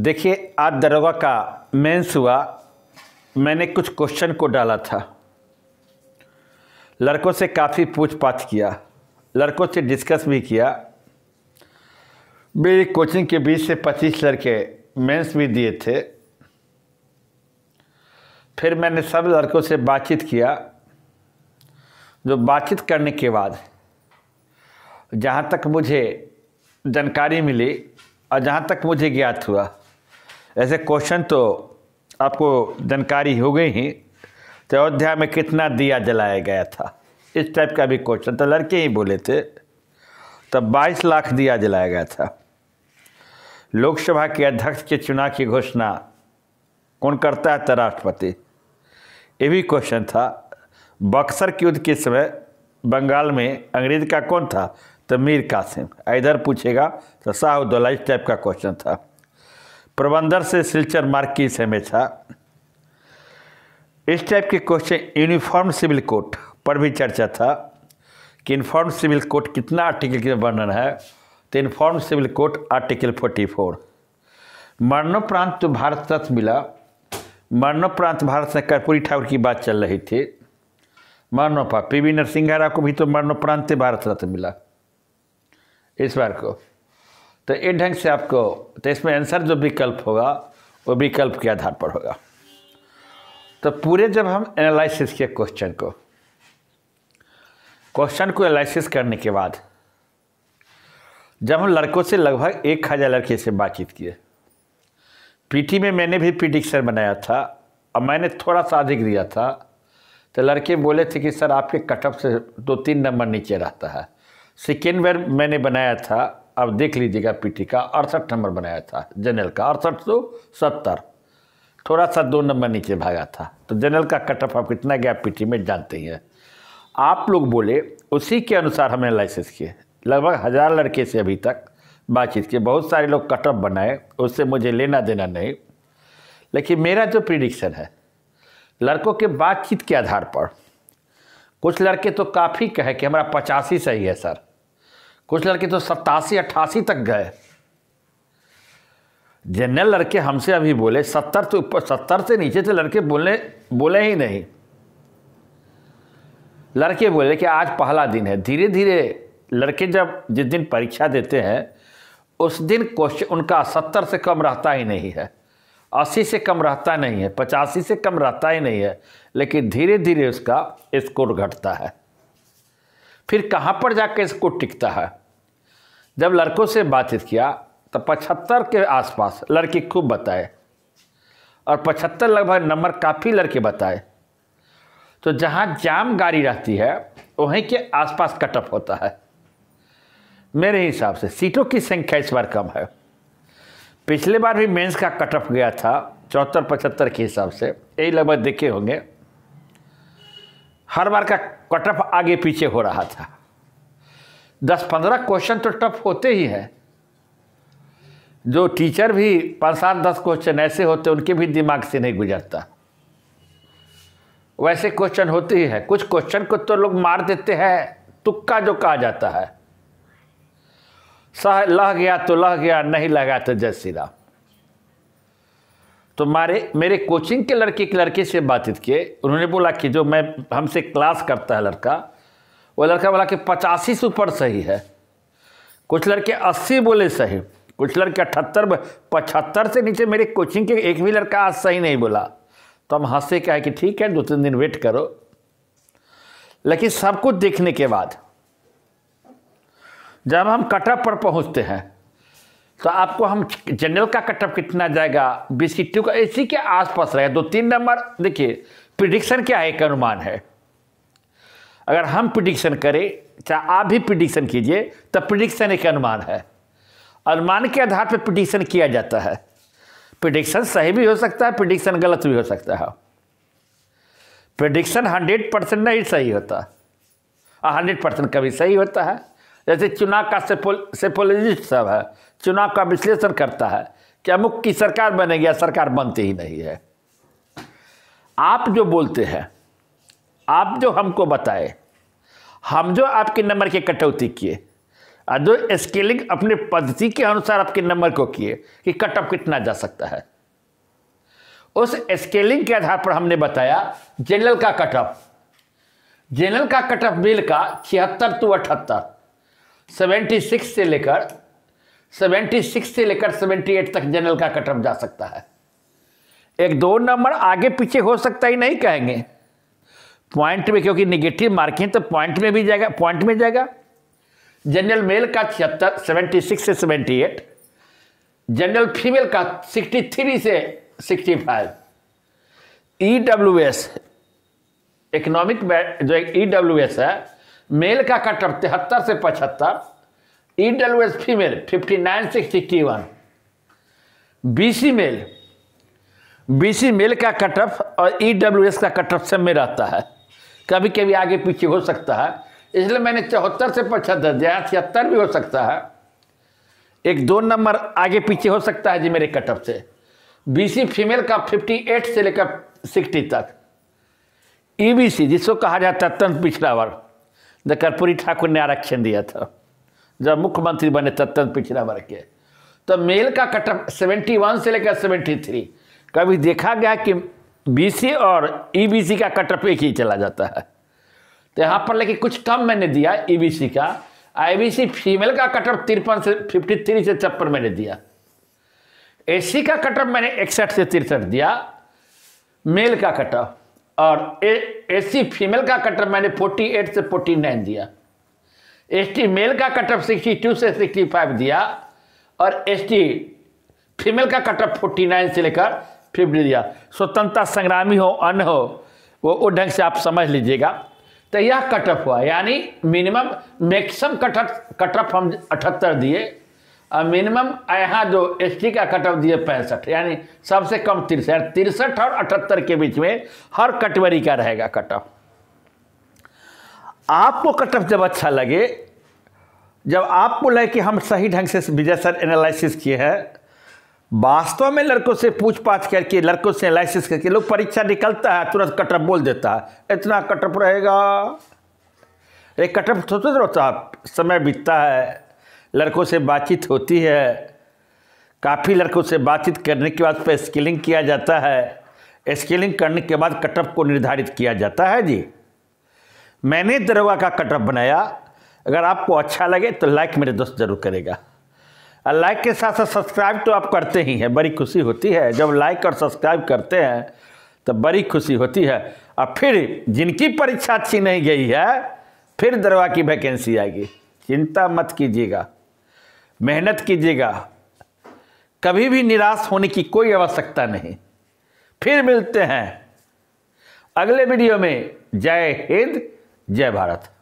देखिए आज दरोगा का मेंस हुआ मैंने कुछ क्वेश्चन को डाला था लड़कों से काफ़ी पूछ पाछ किया लड़कों से डिस्कस भी किया मेरी कोचिंग के बीच से पच्चीस लड़के मेंस भी दिए थे फिर मैंने सब लड़कों से बातचीत किया जो बातचीत करने के बाद जहाँ तक मुझे जानकारी मिली और जहाँ तक मुझे ज्ञात हुआ ऐसे क्वेश्चन तो आपको जानकारी हो गई ही तो अयोध्या में कितना दिया जलाया गया था इस टाइप का भी क्वेश्चन तो लड़के ही बोले थे तब तो 22 लाख दिया जलाया गया था लोकसभा के अध्यक्ष के चुनाव की घोषणा कौन करता है तो राष्ट्रपति ये भी क्वेश्चन था बक्सर के युद्ध के समय बंगाल में अंग्रेज का कौन था तो मीर कासिम इधर पूछेगा तो शाह इस टाइप का क्वेश्चन था प्रबंधन से सिलचर मार्क की से हमेशा इस टाइप के क्वेश्चन यूनिफॉर्म सिविल कोड पर भी चर्चा था कि इनफॉर्म सिविल कोड कितना आर्टिकल के वर्णन है तो इनफॉर्म सिविल कोड आर्टिकल 44 मरणोप्रांत तो भारत रत्न मिला मरणोप्रांत भारत से कर्पूरी ठाकुर की बात चल रही थी मरणोपा पी वी नरसिंह राव को भी तो मरणोप्रांत भारत रत्न मिला इस बार को तो एक ढंग से आपको तो इसमें आंसर जो विकल्प होगा वो विकल्प के आधार पर होगा तो पूरे जब हम एनालिसिस किए क्वेश्चन को क्वेश्चन को एनालिसिस करने के बाद जब हम लड़कों से लगभग एक हज़ार लड़के से बातचीत किए पीटी में मैंने भी प्रिडिक्शन बनाया था और मैंने थोड़ा सा अधिक दिया था तो लड़के बोले थे कि सर आपके कटअप से दो तीन नंबर नीचे रहता है सेकेंड बार मैंने बनाया था अब देख लीजिएगा पीटी का अड़सठ नंबर बनाया था जनरल का अड़सठ सौ तो सत्तर थोड़ा सा दो नंबर नीचे भागा था तो जनरल का कट ऑफ आप कितना गया पीटी में जानते ही हैं आप लोग बोले उसी के अनुसार हमने लाइसेंस किए लगभग हज़ार लड़के से अभी तक बातचीत किए बहुत सारे लोग कट ऑफ बनाए उससे मुझे लेना देना नहीं लेकिन मेरा जो प्रिडिक्शन है लड़कों के बातचीत के आधार पर कुछ लड़के तो काफ़ी कहे कि हमारा पचासी सही है सर कुछ लड़के तो सत्तासी अट्ठासी तक गए जनरल लड़के हमसे अभी बोले सत्तर से तो ऊपर सत्तर से नीचे से तो लड़के बोले बोले ही नहीं लड़के बोले कि आज पहला दिन है धीरे धीरे लड़के जब जिस दिन परीक्षा देते हैं उस दिन क्वेश्चन उनका सत्तर से कम रहता ही नहीं है अस्सी से कम रहता नहीं है पचासी से कम रहता ही नहीं है लेकिन धीरे धीरे उसका स्कोर घटता है फिर कहाँ पर जाकर इसको टिकता है जब लड़कों से बातचीत किया तो पचहत्तर के आसपास लड़के खूब बताए और पचहत्तर लगभग नंबर काफ़ी लड़के बताए तो जहाँ जाम गाड़ी रहती है वहीं के आसपास कटअप होता है मेरे हिसाब से सीटों की संख्या इस बार कम है पिछले बार भी मेंस का कटअप गया था चौहत्तर पचहत्तर के हिसाब से यही लगभग देखे होंगे हर बार का कटअप आगे पीछे हो रहा था दस पंद्रह क्वेश्चन तो टफ होते ही हैं जो टीचर भी पाँच सात दस क्वेश्चन ऐसे होते उनके भी दिमाग से नहीं गुजरता वैसे क्वेश्चन होते ही है कुछ क्वेश्चन को तो लोग मार देते हैं तुक्का जो कहा जाता है सह लह गया तो लह गया नहीं लगा तो जय श्री राम तो मारे मेरे कोचिंग के लड़के एक लड़के से बातचीत किए उन्होंने बोला कि जो मैं हमसे क्लास करता है लड़का वो लड़का बोला कि पचासी से ऊपर सही है कुछ लड़के अस्सी बोले सही कुछ लड़के अठहत्तर पचहत्तर से नीचे मेरे कोचिंग के एक भी लड़का आज सही नहीं बोला तो हम हंसे क्या है कि ठीक है दो तीन दिन वेट करो लेकिन सब कुछ देखने के बाद जब हम कटअप पर पहुंचते हैं तो आपको हम जनरल का कटअप कितना जाएगा बीसी टू का इसी के आसपास रहे दो तीन नंबर देखिए प्रिडिक्शन क्या है एक अनुमान है अगर हम प्रिडिक्शन करें चाहे आप भी प्रिडिक्शन कीजिए तो प्रिडिक्शन एक अनुमान है अनुमान के आधार पर प्रिडिक्शन किया जाता है प्रिडिक्शन सही भी हो सकता है प्रिडिक्शन गलत भी हो सकता है प्रिडिक्शन हंड्रेड परसेंट नहीं सही होता हंड्रेड परसेंट कभी सही होता है जैसे चुनाव का सेपोल सेपोलॉजिस्ट सब है चुनाव का विश्लेषण करता है कि अमुक की सरकार बनेगी या सरकार बनती ही नहीं है आप जो बोलते हैं आप जो हमको बताए हम जो आपके नंबर की कटौती किए और जो स्केलिंग अपने पद्धति के अनुसार आपके नंबर को किए कि कट ऑफ कितना जा सकता है उस स्केलिंग के आधार पर हमने बताया जनरल का कट ऑफ जनरल का कट ऑफ बिल का छिहत्तर टू तो अठहत्तर 76 से लेकर 76 से लेकर 78 तक जनरल का कटअप जा सकता है एक दो नंबर आगे पीछे हो सकता ही नहीं कहेंगे पॉइंट में क्योंकि निगेटिव मार्किंग तो पॉइंट में भी जाएगा पॉइंट में जाएगा जनरल मेल का छिहत्तर सेवेंटी सिक्स से सेवेंटी एट जनरल फीमेल का सिक्सटी थ्री से sixty five E W S economic जो ई डब्ल्यू एस है मेल का कट ऑफ तिहत्तर से पचहत्तर E W S female fifty nine से sixty one B C male B C male का कट ऑफ और ई डब्ल्यू एस का कट ऑफ सब में रहता है कभी कभी आगे पीछे हो सकता है इसलिए मैंने चौहत्तर से पचहत्तर दिया छिहत्तर भी हो सकता है एक दो नंबर आगे पीछे हो सकता है जी मेरे कट ऑफ से बीसी फीमेल का 58 से लेकर 60 तक ईबीसी e जिसको कहा जाता है तंत्र पिछड़ा वर्ग जो कर्पूरी ठाकुर ने आरक्षण दिया था जब मुख्यमंत्री बने तत्त पिछड़ा वर्ग के तो मेल का कटअप वन से लेकर सेवेंटी थ्री कभी देखा गया कि बीसी और ईबीसी e का कटअप एक ही चला जाता है तो यहाँ पर लेकिन कुछ कम मैंने दिया ईबीसी e का आईबीसी फीमेल का कटअप तिरपन से फिफ्टी थ्री से छप्पन मैंने दिया एसी का कटअप मैंने इकसठ से तिरसठ दिया मेल का कटअप और एसी फीमेल का कटअप मैंने 48 से 49 दिया एसटी मेल का कटअप 62 से 65 दिया और एसटी फीमेल का कटअप 49 से लेकर फिफ्टी दिया स्वतंत्रता संग्रामी हो अन हो वो वो ढंग से आप समझ लीजिएगा तो यह कटअप हुआ यानी मिनिमम मैक्सिमम कटअप कटअप हम अठहत्तर दिए मिनिमम यहाँ जो एस का कट ऑफ दिए पैंसठ यानी सबसे कम तिरसठ तिरसठ और अठहत्तर के बीच में हर कटवरी का रहेगा कट ऑफ आपको कट ऑफ जब अच्छा लगे जब आपको लगे कि हम सही ढंग से विजय सर एनालिसिस किए हैं वास्तव में लड़कों से पूछ पाछ करके लड़कों से एनालिसिस करके लोग परीक्षा निकलता है तुरंत कट ऑफ बोल देता है इतना कट ऑफ रहेगा अरे कट ऑफ सोचते रहता समय बीतता है लड़कों से बातचीत होती है काफ़ी लड़कों से बातचीत करने के बाद पर स्किलिंग किया जाता है स्किलिंग करने के बाद कटअप को निर्धारित किया जाता है जी मैंने दरोगा का कटअप बनाया अगर आपको अच्छा लगे तो लाइक मेरे दोस्त ज़रूर करेगा और लाइक के साथ साथ सब्सक्राइब तो आप करते ही हैं बड़ी खुशी होती है जब लाइक और सब्सक्राइब करते हैं तो बड़ी खुशी होती है और फिर जिनकी परीक्षा अच्छी नहीं गई है फिर दरोगा की वैकेंसी आएगी चिंता मत कीजिएगा मेहनत कीजिएगा कभी भी निराश होने की कोई आवश्यकता नहीं फिर मिलते हैं अगले वीडियो में जय हिंद जय भारत